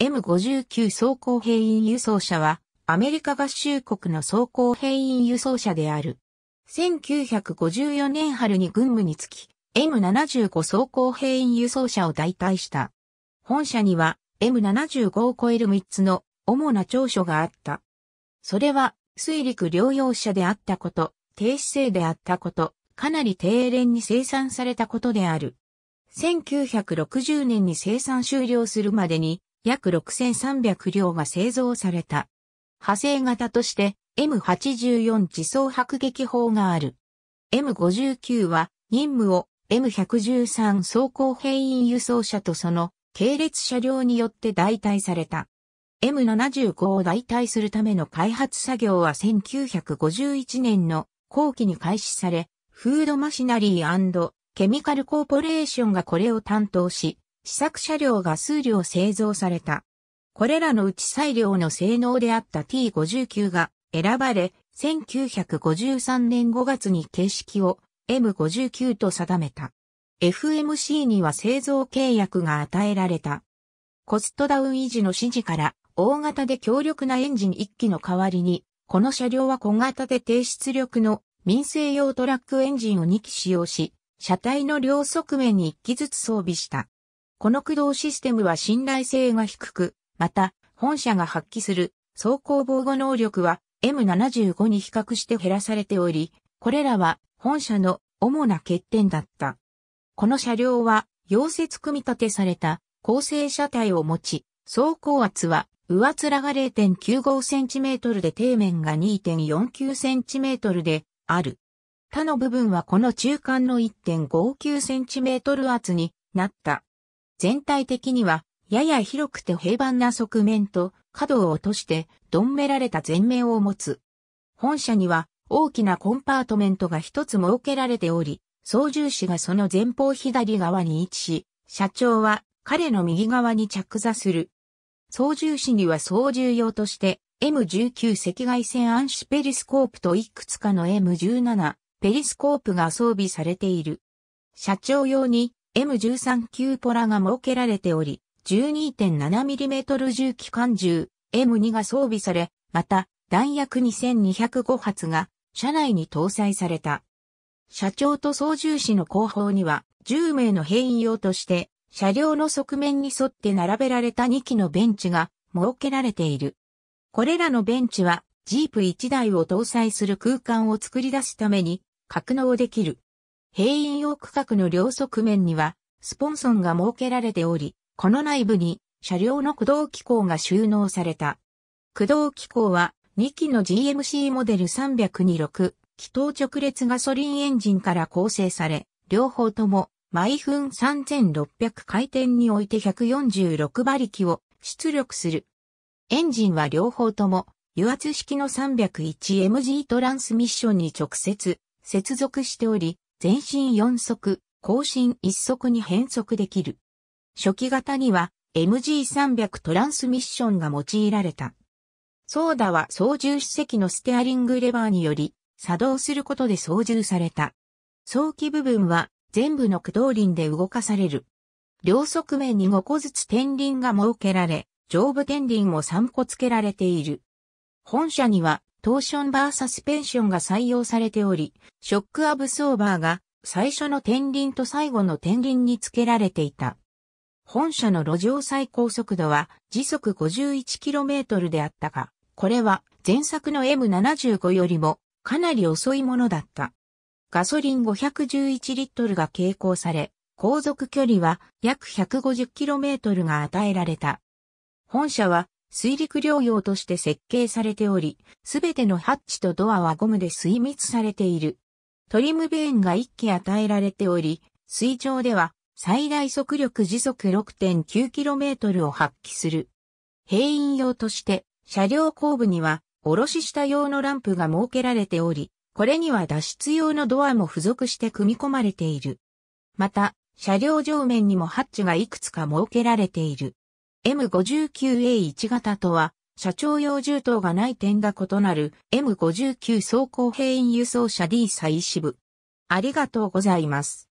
M59 装甲兵員輸送車は、アメリカ合衆国の装甲兵員輸送車である。1954年春に軍務につき、M75 装甲兵員輸送車を代替した。本社には M75 を超える3つの主な長所があった。それは水陸両用車であったこと、低姿勢であったこと、かなり低廉に生産されたことである。1960年に生産終了するまでに約6300両が製造された。派生型として M84 自走迫撃砲がある。M59 は任務を M113 装甲兵員輸送車とその系列車両によって代替された。M75 を代替するための開発作業は1951年の後期に開始され、フードマシナリーケミカルコーポレーションがこれを担当し、試作車両が数両製造された。これらのうち最良の性能であった T59 が選ばれ、1953年5月に形式を M59 と定めた。FMC には製造契約が与えられた。コストダウン維持の指示から大型で強力なエンジン1機の代わりに、この車両は小型で低出力の民生用トラックエンジンを2機使用し、車体の両側面に1機ずつ装備した。この駆動システムは信頼性が低く、また、本社が発揮する走行防護能力は M75 に比較して減らされており、これらは本社の主な欠点だった。この車両は溶接組み立てされた構成車体を持ち、走行圧は上面が 0.95cm で底面が 2.49cm である。他の部分はこの中間の 1.59cm 圧になった。全体的には、やや広くて平板な側面と、角を落として、どんめられた前面を持つ。本社には、大きなコンパートメントが一つ設けられており、操縦士がその前方左側に位置し、社長は彼の右側に着座する。操縦士には操縦用として M19 赤外線暗視ペリスコープといくつかの M17 ペリスコープが装備されている。社長用に M13 級ポラが設けられており、12.7mm 重機関銃 M2 が装備され、また弾薬2205発が車内に搭載された。社長と操縦士の後方には10名の兵員用として車両の側面に沿って並べられた2機のベンチが設けられている。これらのベンチはジープ1台を搭載する空間を作り出すために格納できる兵員用区画の両側面には、スポンソンが設けられており、この内部に車両の駆動機構が収納された。駆動機構は2機の GMC モデル3 0 2 6、気筒直列ガソリンエンジンから構成され、両方とも毎分3600回転において146馬力を出力する。エンジンは両方とも油圧式の 301MG トランスミッションに直接接続しており、全身4足、後進1足に変速できる。初期型には MG300 トランスミッションが用いられた。ソーダは操縦士席のステアリングレバーにより作動することで操縦された。早期部分は全部の駆動輪で動かされる。両側面に5個ずつ天輪が設けられ、上部天輪も3個付けられている。本社にはトーションバーサスペンションが採用されており、ショックアブソーバーが最初の天輪と最後の天輪に付けられていた。本社の路上最高速度は時速 51km であったが、これは前作の M75 よりもかなり遅いものだった。ガソリン511リットルが携行され、航続距離は約 150km が与えられた。本社は水陸療養として設計されており、すべてのハッチとドアはゴムで水密されている。トリムベーンが1機与えられており、水上では最大速力時速 6.9km を発揮する。閉院用として車両後部にはおろし下用のランプが設けられており、これには脱出用のドアも付属して組み込まれている。また、車両上面にもハッチがいくつか設けられている。M59A1 型とは、社長用銃等がない点が異なる M59 装甲兵員輸送車 D 最支部。ありがとうございます。